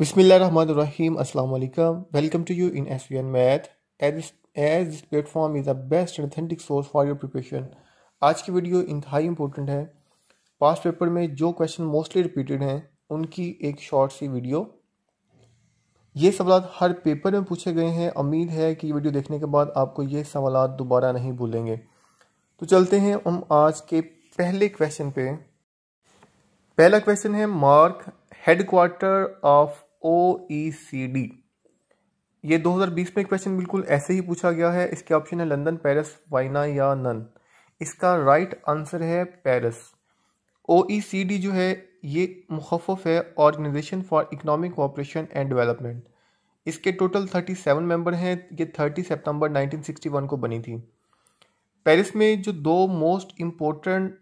Bismillahirrahmanirrahim. Assalamu alaikum. Welcome to you in SVN math As, as this platform is the best and authentic source for your आज की video इंतहाई important है past paper में जो question mostly repeated हैं उनकी एक short सी video ये सवाल हर पेपर में पूछे गए हैं उम्मीद है कि वीडियो देखने के बाद आपको ये सवाल दोबारा नहीं भूलेंगे तो चलते हैं हम आज के पहले क्वेश्चन पे पहला क्वेश्चन है mark headquarter of O E C D ये 2020 में क्वेश्चन बिल्कुल ऐसे ही पूछा गया है इसके ऑप्शन है लंदन पेरिस वाइना या नन इसका राइट right आंसर है Paris O E C D जो है ये मुखफ़ है organization for economic cooperation and development इसके टोटल 37 मेंबर हैं ये 30 सितंबर 1961 को बनी थी पेरिस में जो दो मोस्ट इम्पोर्टेंट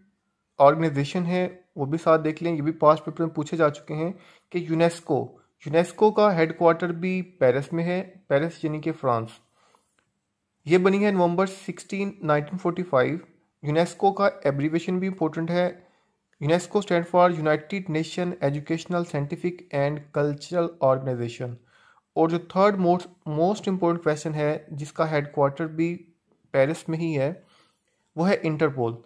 ऑर्गेनाइजेशन है वो भी साथ देख लें ये भी पास्ट पेपर में पूछे जा चुके हैं कि यूनेस्को यूनेस्को का हेडक्वार्टर भी पेरिस में है पेरिस यानी कि फ्रांस ये बनी है नवंबर 16, 1945 यूनेस्को का एब्रीवेशन भी इम्पोर्टेंट है UNESCO stand for United Nation Educational Scientific and Cultural Organization और जो third most most important question है जिसका हेडक्वार्टर भी पेरिस में ही है वो है इंटरपोल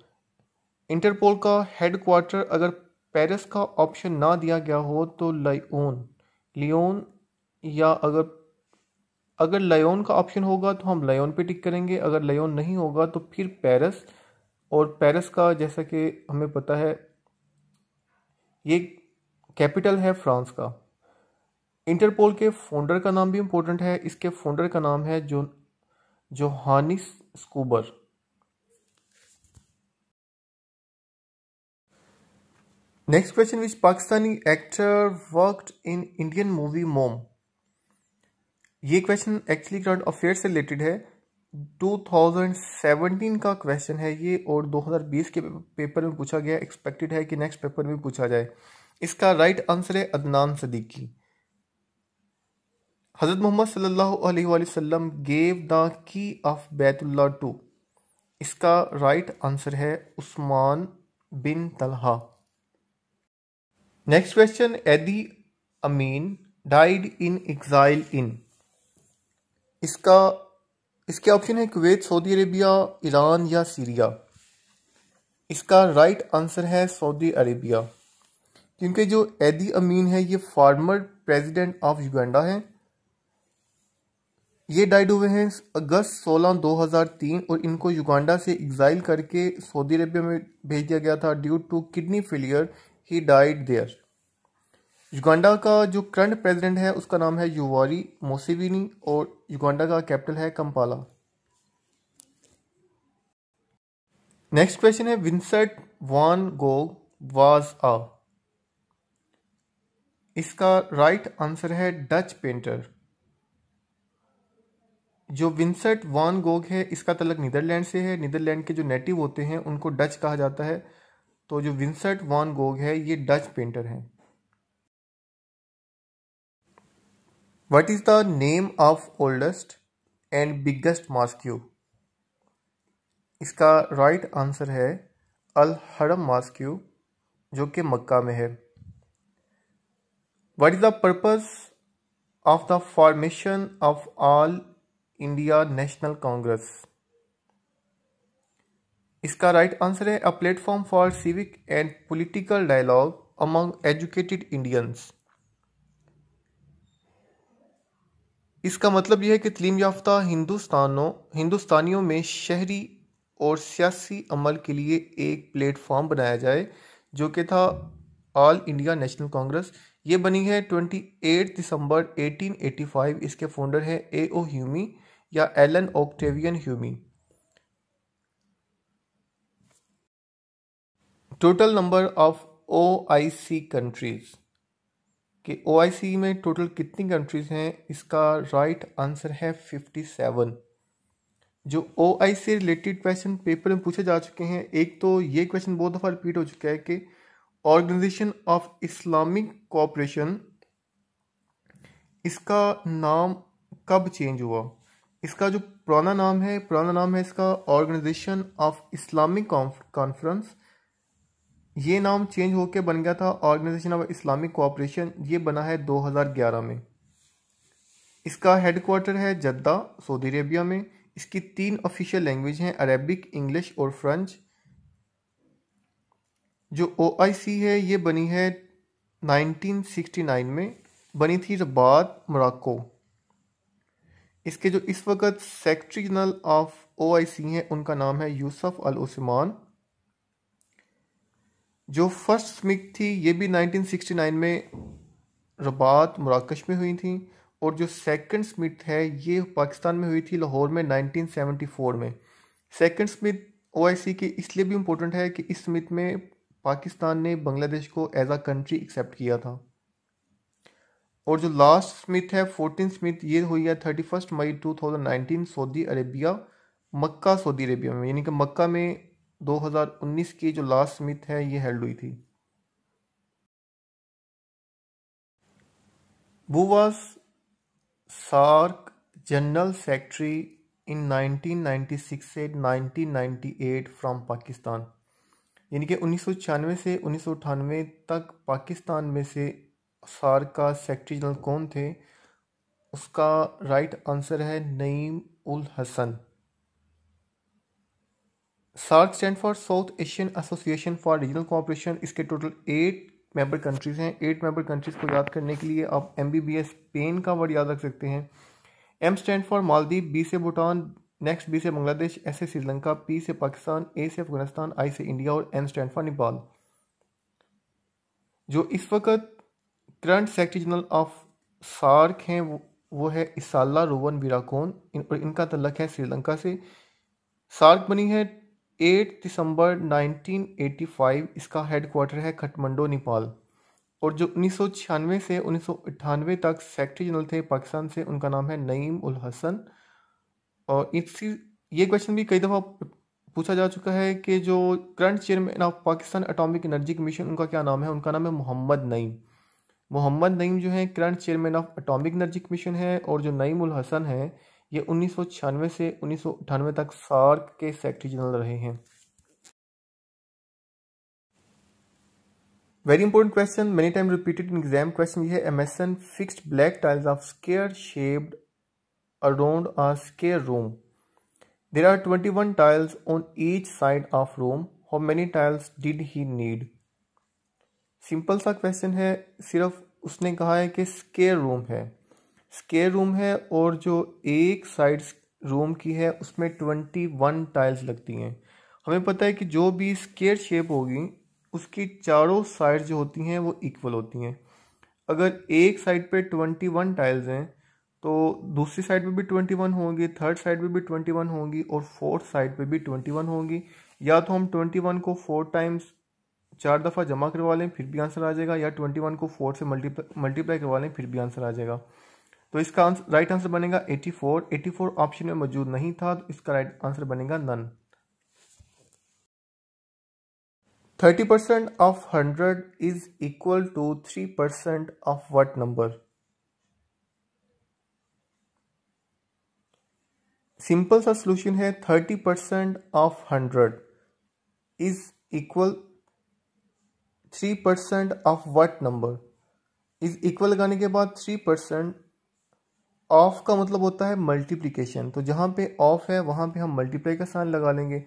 इंटरपोल का हेडक्वार्टर अगर पेरिस का ऑप्शन ना दिया गया हो तो लयोन लियोन या अगर अगर लयोन का ऑप्शन होगा तो हम लयोन पे टिक करेंगे अगर लयोन नहीं होगा तो फिर पेरिस और पेरिस का जैसा कि हमें पता है ये कैपिटल है फ्रांस का इंटरपोल के फाउंडर का नाम भी इम्पोर्टेंट है इसके फाउंडर का नाम है जो जोहानिस स्कूबर next question which Pakistani actor worked in Indian movie Mom ये क्वेश्चन एक्चुअली करंट अफेयर से रिलेटेड है 2017 का क्वेश्चन है ये और 2020 के पेपर में पूछा गया एक्सपेक्टेड है कि नेक्स्ट पेपर में पूछा जाए इसका राइट आंसर है अदनान सदीकी हज़रत मोहम्मद सल्लल्लाहु अलैहि वसल्लम gave the key of Baitullah to इसका राइट आंसर है Usman bin Talha next question Idi Amin died in exile in इसका इसके ऑप्शन है कुवैत सऊदी अरेबिया ईरान या सीरिया इसका राइट right आंसर है सऊदी अरेबिया क्योंकि जो एदी अमीन है ये फार्मर प्रेसिडेंट ऑफ युगेंडा है ये डाइड हुए हैं अगस्त 16 2003 और इनको युगांडा से एग्जाइल करके सऊदी अरेबिया में भेज दिया गया था due to kidney failure he died there Uganda का जो करंट प्रेसिडेंट है उसका नाम है युवारी मोसिविनी और युगांडा का कैपिटल है कंपाला नेक्स्ट क्वेश्चन है Vincent van Gogh was a इसका राइट right आंसर है डच पेंटर जो विंसेंट वान गोग है इसका तलक नीदरलैंड से है नीदरलैंड के जो नेटिव होते हैं उनको डच कहा जाता है तो जो विंसट वॉन गोग है ये डच पेंटर हैं what is the name of oldest and biggest mosque इसका राइट right आंसर है अल हरम मास्क्यू जो कि मक्का में है what is the purpose of the formation of All India National Congress इसका राइट आंसर है a platform for civic and political dialogue among educated Indians इसका मतलब यह है कि तलीम याफ्ता हिंदुस्तानों हिंदुस्तानियों में शहरी और सियासी अमल के लिए एक प्लेटफॉर्म बनाया जाए जो कि था ऑल इंडिया नेशनल कांग्रेस ये बनी है ट्वेंटी एट दिसंबर एटीन एटी फाइव इसके फाउंडर हैं ए ओ ह्यूमी या Allan Octavian Hume total number of O I C countries कि ओ आई सी में टोटल कितनी कंट्रीज हैं इसका राइट right आंसर है फिफ्टी सेवन जो O I C related question paper में पूछे जा चुके हैं एक तो ये क्वेश्चन बहुत दफ़ा रिपीट हो चुका है कि ऑर्गेनाइजेशन ऑफ इस्लामिक कॉपरेशन इसका नाम कब चेंज हुआ इसका जो पुराना नाम है पुराना नाम है इसका ऑर्गेनाइजेशन ऑफ इस्लामिक कॉन्फ्रेंस ये नाम चेंज होकर बन गया था ऑर्गेनाइजेशन ऑफ इस्लामिक कोऑपरेशन ये बना है 2011 में इसका हेडकोार्टर है जद्दा सऊदी अरेबिया में इसकी तीन ऑफिशियल लैंग्वेज हैं अरेबिक इंग्लिश और फ्रेंच जो ओ है ये बनी है 1969 में बनी थी रबात मोराको इसके जो इस वक्त सेक्रेटरी जनरल ऑफ ओ हैं उनका नाम है यूसुफ अल उस्मान जो फर्स्ट स्मिक थी ये भी 1969 में रबात मराकश में हुई थी और जो सेकंड स्मिथ है ये पाकिस्तान में हुई थी लाहौर में 1974 में सेकंड स्मिथ ओआईसी के इसलिए भी इम्पोर्टेंट है कि इस स्मिथ में पाकिस्तान ने बांग्लादेश को एज आ कंट्री एक्सेप्ट किया था और जो लास्ट स्मिथ है फोर्टीन स्मिथ ये हुई है थर्टी फर्स्ट मई two thousand nineteen Saudi Arabia Mecca Saudi Arabia में यानी कि मक्का में 2019 की जो लास्ट समिट है ये हेल्ड हुई थी वो was SAARC general secretary in 1996 से 1998 फ्रॉम पाकिस्तान यानी कि उन्नीस से उन्नीस तक पाकिस्तान में से सार्क का सेक्रेटरी जनरल कौन थे उसका राइट आंसर है Naeem ul Hasan SAARC stand for South Asian Association for Regional Cooperation इसके टोटल एट मेंबर कंट्रीज़ हैं एट मेंबर कंट्रीज़ को याद करने के लिए आप M B B S pen का वर्ड याद रख सकते हैं M stand for Maldives B से भूटान नेक्स्ट बी से बांग्लादेश एस से श्रीलंका पी से पाकिस्तान ए से अफगानिस्तान आई से इंडिया और एन स्टैंड फॉर नेपाल जो इस वक्त current secretary general of SAARC हैं वो वो है इसाला रोवन वीराकोन और इनका तलक है श्रीलंका से सार्क बनी है 8 दिसंबर 1985 इसका क्वार्टर है खटमंडो नेपाल और जो उन्नीस से उन्नीस तक सेक्रेटरी जनरल थे पाकिस्तान से उनका नाम है नईम उल हसन और इसी ये क्वेश्चन भी कई दफ़ा पूछा जा चुका है कि जो current chairman of Pakistan atomic energy commission उनका क्या नाम है उनका नाम है मोहम्मद नईम मोहम्मद नईम जो है current chairman of atomic energy commission है और जो नईम उल हसन है ये उन्नीस से उन्नीस तक सार्क के सेक्रेटरी जनरल रहे हैं very important question many time repeated in exam question ये है mason fixed black tiles of square shaped around a square room there are twenty one tiles on each side of room how many tiles did he need simple सा question है सिर्फ उसने कहा है कि square room है square room है और जो एक साइड रूम की है उसमें ट्वेंटी वन टाइल्स लगती हैं हमें पता है कि जो भी स्केयर शेप होगी उसकी चारों साइड जो होती हैं वो इक्वल होती हैं अगर एक साइड पे ट्वेंटी वन टाइल्स हैं तो दूसरी साइड पे भी ट्वेंटी वन होंगी थर्ड साइड पे भी ट्वेंटी वन होंगी और फोर्थ साइड पे भी ट्वेंटी वन होंगी या तो हम ट्वेंटी वन को फोर टाइम्स चार दफ़ा जमा करवा लें फिर भी आंसर आ जाएगा या ट्वेंटी वन को फोर से मल्टीप्लाई मल्टीप्लाई करवा लें फिर भी आंसर आ जाएगा तो इसका आंसर राइट आंसर बनेगा 84 84 ऑप्शन में मौजूद नहीं था तो इसका राइट आंसर बनेगा none 30% percent of hundred is equal to three percent of what number simple सा सोल्यूशन है 30% percent of hundred is equal three percent of what number is equal लगाने के बाद थ्री परसेंट ऑफ का मतलब होता है मल्टीप्लिकेशन तो जहाँ पे ऑफ है वहाँ पे हम मल्टीप्लाई का साइन लगा लेंगे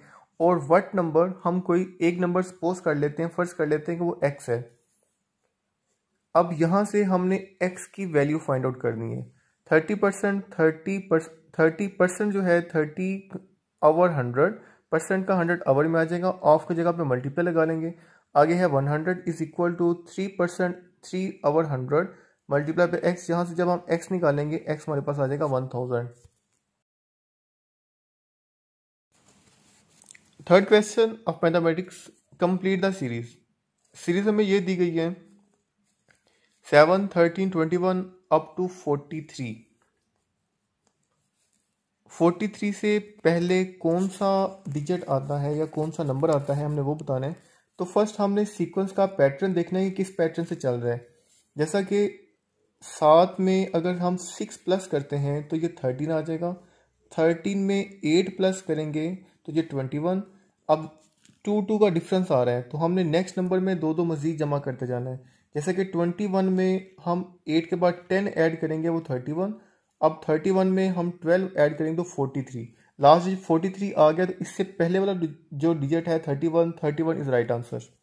और वट नंबर हम कोई एक नंबर सपोज कर लेते हैं फर्ज कर लेते हैं कि वो एक्स है अब यहाँ से हमने एक्स की वैल्यू फाइंड आउट करनी है thirty percent thirty thirty percent जो है थर्टी आवर हंड्रेड परसेंट का हंड्रेड आवर में आ जाएगा ऑफ की जगह पे मल्टीप्लाई लगा लेंगे आगे है one hundred is equal to three percent three over hundred multiply पे एक्स यहाँ से जब हम एक्स निकालेंगे एक्स हमारे पास आ जाएगा one thousand third question of mathematics complete the series series हमें ये दी गई है seven thirteen twenty one up to forty three forty three से पहले कौन सा डिजिट आता है या कौन सा नंबर आता है हमने वो बताना है तो फर्स्ट हमने सीक्वेंस का पैटर्न देखना है कि किस पैटर्न से चल रहा है जैसा कि सात में अगर हम सिक्स प्लस करते हैं तो ये थर्टीन आ जाएगा थर्टीन में एट प्लस करेंगे तो ये ट्वेंटी वन अब टू टू का डिफरेंस आ रहा है तो हमने नेक्स्ट नंबर में दो दो मज़ीद जमा करते जाना है जैसे कि ट्वेंटी वन में हम एट के बाद टेन ऐड करेंगे वो थर्टी वन अब थर्टी वन में हम ट्वेल्व ऐड करेंगे तो forty three last forty three आ गया तो इससे पहले वाला जो डिजिट है thirty one thirty one is right answer